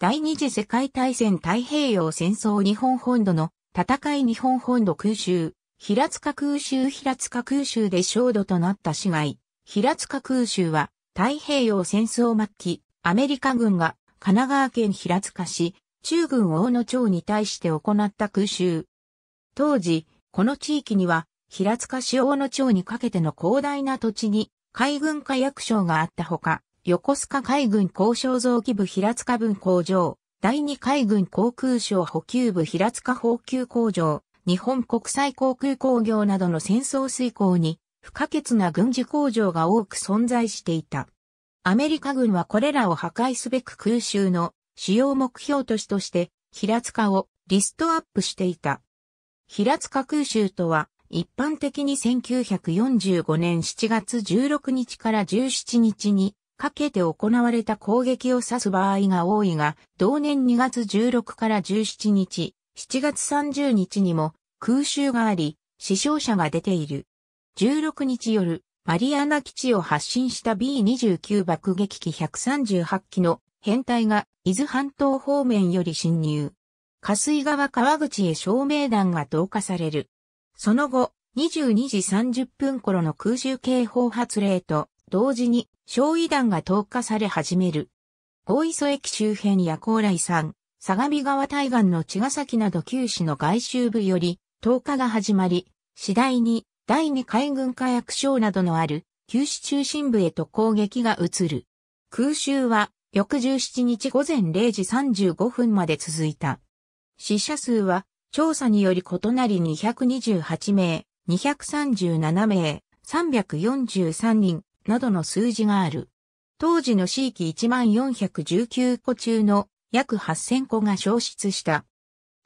第二次世界大戦太平洋戦争日本本土の戦い日本本土空襲、平塚空襲平塚空襲で焦土となった市街、平塚空襲は太平洋戦争末期、アメリカ軍が神奈川県平塚市、中軍大野町に対して行った空襲。当時、この地域には平塚市大野町にかけての広大な土地に海軍火薬省があったほか、横須賀海軍交渉造機部平塚分工場、第二海軍航空省補給部平塚補給工場、日本国際航空工業などの戦争遂行に不可欠な軍事工場が多く存在していた。アメリカ軍はこれらを破壊すべく空襲の主要目標都市として平塚をリストアップしていた。平塚空襲とは一般的に1945年7月16日から17日にかけて行われた攻撃を指す場合が多いが、同年2月16から17日、7月30日にも空襲があり、死傷者が出ている。16日夜、マリアナ基地を発進した B29 爆撃機138機の編隊が伊豆半島方面より侵入。水川川口へ照明弾が投下される。その後、22時30分頃の空襲警報発令と同時に焼夷弾が投下され始める。大磯駅周辺や高麗山、相模川対岸の茅ヶ崎など九市の外周部より投下が始まり、次第に第二海軍火薬廠などのある九市中心部へと攻撃が移る。空襲は翌17日午前0時35分まで続いた。死者数は調査により異なり228名、237名、343人、などの数字がある。当時の地域1419個中の約8000個が消失した。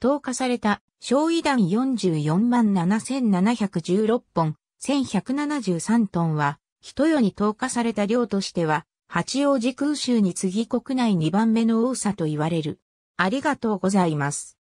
投下された焼夷弾44万7716本、1173トンは、人世に投下された量としては、八王子空襲に次ぎ国内2番目の多さと言われる。ありがとうございます。